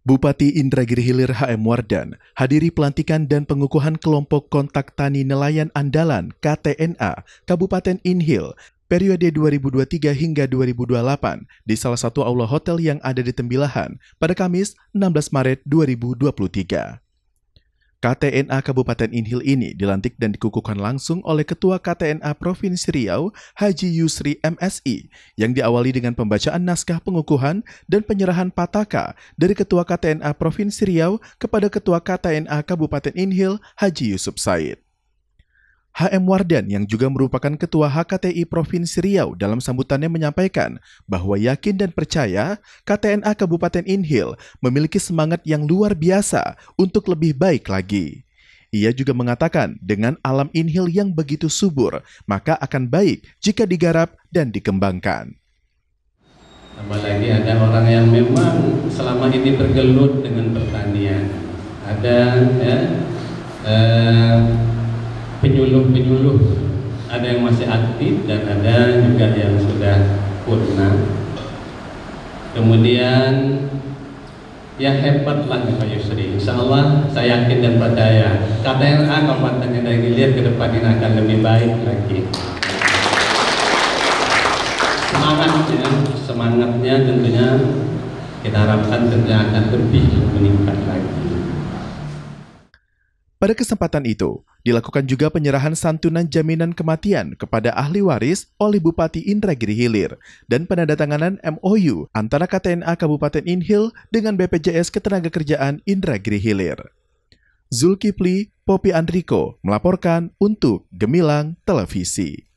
Bupati Indragiri Hilir HM Wardan hadiri pelantikan dan pengukuhan kelompok kontak tani nelayan andalan KTNA Kabupaten Inhil periode 2023 hingga 2028 di salah satu aula hotel yang ada di Tembilahan pada Kamis 16 Maret 2023. KTNA Kabupaten Inhil ini dilantik dan dikukuhkan langsung oleh Ketua KTNA Provinsi Riau, Haji Yusri MSI, yang diawali dengan pembacaan naskah pengukuhan dan penyerahan pataka dari Ketua KTNA Provinsi Riau kepada Ketua KTNA Kabupaten Inhil, Haji Yusuf Said. HM Wardan yang juga merupakan Ketua HKTI Provinsi Riau dalam sambutannya menyampaikan bahwa yakin dan percaya KTNA Kabupaten Inhil memiliki semangat yang luar biasa untuk lebih baik lagi. Ia juga mengatakan dengan alam inhil yang begitu subur, maka akan baik jika digarap dan dikembangkan. Tambah lagi ada orang yang memang selama ini bergelut dengan pertanian. Ada ya, eh, penyuluh-penyuluh ada yang masih aktif dan ada juga yang sudah purna kemudian ya hebatlah Pak Yusri insya Allah saya yakin dan percaya KTLA Kabupaten dari lihat ke depan ini akan lebih baik lagi semangatnya semangatnya tentunya kita harapkan tentunya akan lebih meningkat lagi pada kesempatan itu, Dilakukan juga penyerahan santunan jaminan kematian kepada ahli waris oleh Bupati Indragiri Hilir dan penandatanganan MOU antara KTNA Kabupaten Inhil dengan BPJS Ketenagakerjaan Indragiri Hilir. Zulkifli Popi Andriko melaporkan untuk Gemilang Televisi.